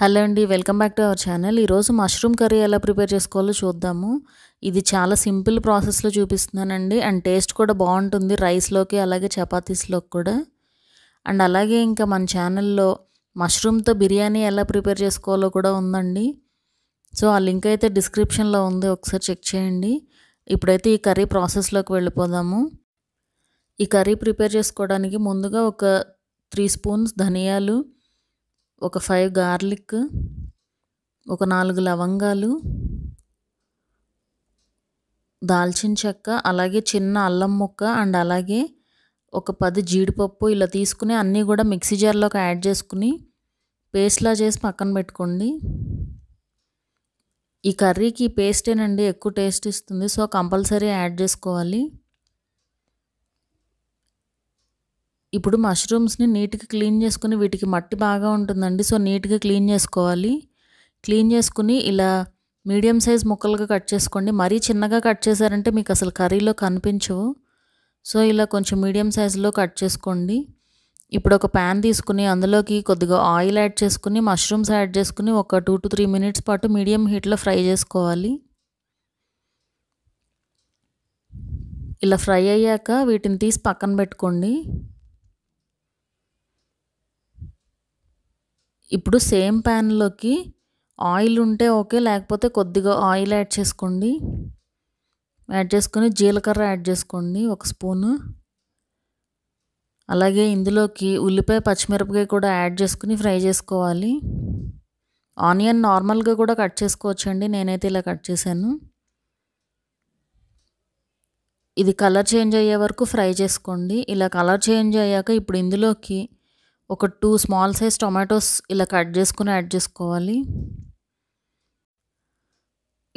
hello అండి welcome back to our channel ఈరోజు mushroom curry ఎలా ప్రిపేర్ చేసుకోవాలో చూద్దాము ఇది చాలా సింపుల్ ప్రాసెస్లో చూపిస్తున్నానండి అండ్ టేస్ట్ కూడా బాగుంటుంది రైస్లోకి అలాగే చపాతీస్లోకి కూడా అండ్ అలాగే ఇంకా మన ఛానల్లో మష్రూమ్తో బిర్యానీ ఎలా ప్రిపేర్ చేసుకోవాలో కూడా ఉందండి సో ఆ లింక్ అయితే డిస్క్రిప్షన్లో ఉంది ఒకసారి చెక్ చేయండి ఇప్పుడైతే ఈ కర్రీ ప్రాసెస్లోకి వెళ్ళిపోదాము ఈ కర్రీ ప్రిపేర్ చేసుకోవడానికి ముందుగా ఒక త్రీ స్పూన్స్ ధనియాలు ఒక ఫైవ్ గార్లిక్ ఒక నాలుగు లవంగాలు దాల్చిన చెక్క అలాగే చిన్న అల్లం ముక్క అండ్ అలాగే ఒక పది జీడిపప్పు ఇలా తీసుకుని అన్నీ కూడా మిక్సీ జార్లోకి యాడ్ చేసుకుని పేస్ట్లా చేసి పక్కన పెట్టుకోండి ఈ కర్రీకి పేస్టేనండి ఎక్కువ టేస్ట్ ఇస్తుంది సో కంపల్సరీ యాడ్ చేసుకోవాలి ఇప్పుడు మష్రూమ్స్ని నీట్గా క్లీన్ చేసుకుని వీటికి మట్టి బాగా ఉంటుందండి సో నీట్గా క్లీన్ చేసుకోవాలి క్లీన్ చేసుకుని ఇలా మీడియం సైజ్ ముక్కలుగా కట్ చేసుకోండి మరీ చిన్నగా కట్ చేశారంటే మీకు అసలు కర్రీలో కనిపించవు సో ఇలా కొంచెం మీడియం సైజులో కట్ చేసుకోండి ఇప్పుడు ఒక ప్యాన్ తీసుకుని అందులోకి కొద్దిగా ఆయిల్ యాడ్ చేసుకుని మష్రూమ్స్ యాడ్ చేసుకుని ఒక టూ టు త్రీ మినిట్స్ పాటు మీడియం హీట్లో ఫ్రై చేసుకోవాలి ఇలా ఫ్రై అయ్యాక వీటిని తీసి పక్కన పెట్టుకోండి ఇప్పుడు సేమ్ ప్యాన్లోకి ఆయిల్ ఉంటే ఓకే లేకపోతే కొద్దిగా ఆయిల్ యాడ్ చేసుకోండి యాడ్ చేసుకొని జీలకర్ర యాడ్ చేసుకోండి ఒక స్పూను అలాగే ఇందులోకి ఉల్లిపాయ పచ్చిమిరపకాయ కూడా యాడ్ చేసుకుని ఫ్రై చేసుకోవాలి ఆనియన్ నార్మల్గా కూడా కట్ చేసుకోవచ్చండి నేనైతే ఇలా కట్ చేశాను ఇది కలర్ చేంజ్ అయ్యే వరకు ఫ్రై చేసుకోండి ఇలా కలర్ చేంజ్ అయ్యాక ఇప్పుడు ఇందులోకి ఒక టూ స్మాల్ సైజ్ టొమాటోస్ ఇలా కట్ చేసుకుని యాడ్ చేసుకోవాలి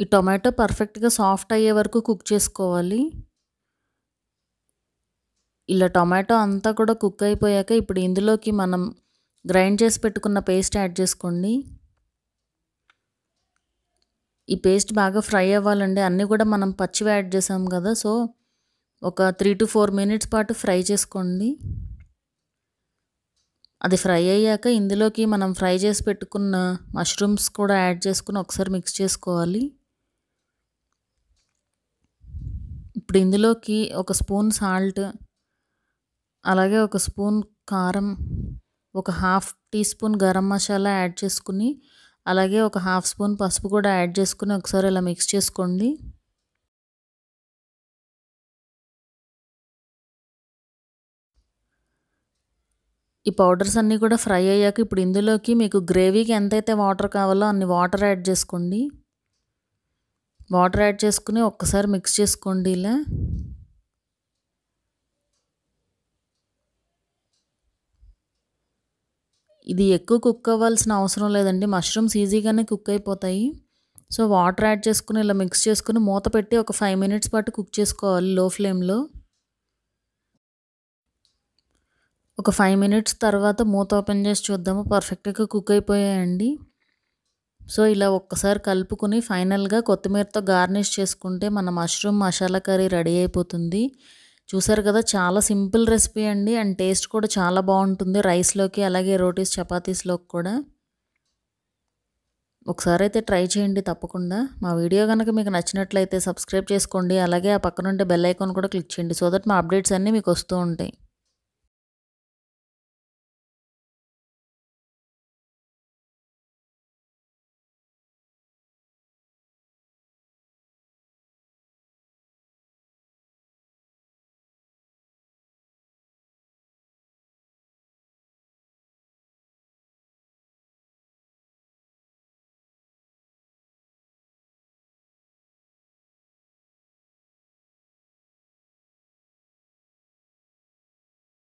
ఈ టొమాటో పర్ఫెక్ట్గా సాఫ్ట్ అయ్యే వరకు కుక్ చేసుకోవాలి ఇలా టొమాటో అంతా కూడా కుక్ అయిపోయాక ఇప్పుడు ఇందులోకి మనం గ్రైండ్ చేసి పెట్టుకున్న పేస్ట్ యాడ్ చేసుకోండి ఈ పేస్ట్ బాగా ఫ్రై అవ్వాలండి అన్నీ కూడా మనం పచ్చివి యాడ్ చేసాం కదా సో ఒక త్రీ టు ఫోర్ మినిట్స్ పాటు ఫ్రై చేసుకోండి అది ఫ్రై అయ్యాక ఇందులోకి మనం ఫ్రై చేసి పెట్టుకున్న మష్రూమ్స్ కూడా యాడ్ చేసుకుని ఒకసారి మిక్స్ చేసుకోవాలి ఇప్పుడు ఇందులోకి ఒక స్పూన్ సాల్ట్ అలాగే ఒక స్పూన్ కారం ఒక half teaspoon garam masala add చేసుకుని అలాగే ఒక హాఫ్ స్పూన్ పసుపు కూడా యాడ్ చేసుకుని ఒకసారి ఇలా మిక్స్ చేసుకోండి ఈ పౌడర్స్ అన్నీ కూడా ఫ్రై అయ్యాక ఇప్పుడు ఇందులోకి మీకు గ్రేవీకి ఎంతైతే వాటర్ కావాలో అన్ని వాటర్ యాడ్ చేసుకోండి వాటర్ యాడ్ చేసుకుని ఒక్కసారి మిక్స్ చేసుకోండి ఇలా ఇది ఎక్కువ కుక్ అవ్వాల్సిన అవసరం లేదండి మష్రూమ్స్ ఈజీగానే కుక్ అయిపోతాయి సో వాటర్ యాడ్ చేసుకుని ఇలా మిక్స్ చేసుకుని మూత పెట్టి ఒక ఫైవ్ మినిట్స్ పాటు కుక్ చేసుకోవాలి లో ఫ్లేమ్లో ఒక ఫైవ్ మినిట్స్ తర్వాత మూత ఓపెన్ చేసి చూద్దాము పర్ఫెక్ట్గా కుక్ అయిపోయాయండి సో ఇలా ఒక్కసారి కలుపుకుని ఫైనల్గా కొత్తిమీరతో గార్నిష్ చేసుకుంటే మన మష్రూమ్ మసాలా కర్రీ రెడీ అయిపోతుంది చూసారు కదా చాలా సింపుల్ రెసిపీ అండి అండ్ టేస్ట్ కూడా చాలా బాగుంటుంది రైస్లోకి అలాగే రోటీస్ చపాతీస్లోకి కూడా ఒకసారి అయితే ట్రై చేయండి తప్పకుండా మా వీడియో కనుక మీకు నచ్చినట్లయితే సబ్స్క్రైబ్ చేసుకోండి అలాగే ఆ పక్కనుండే బెల్ ఐకాన్ కూడా క్లిక్ చేయండి సో దట్ మా అప్డేట్స్ అన్నీ మీకు వస్తూ ఉంటాయి